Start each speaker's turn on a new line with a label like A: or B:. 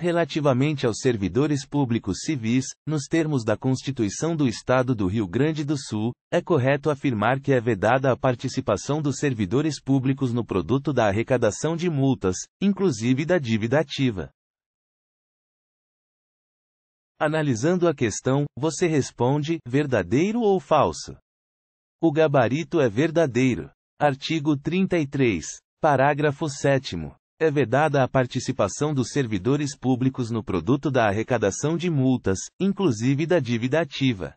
A: relativamente aos servidores públicos civis, nos termos da Constituição do Estado do Rio Grande do Sul, é correto afirmar que é vedada a participação dos servidores públicos no produto da arrecadação de multas, inclusive da dívida ativa. Analisando a questão, você responde: verdadeiro ou falso? O gabarito é verdadeiro. Artigo 33, parágrafo 7 é vedada a participação dos servidores públicos no produto da arrecadação de multas, inclusive da dívida ativa.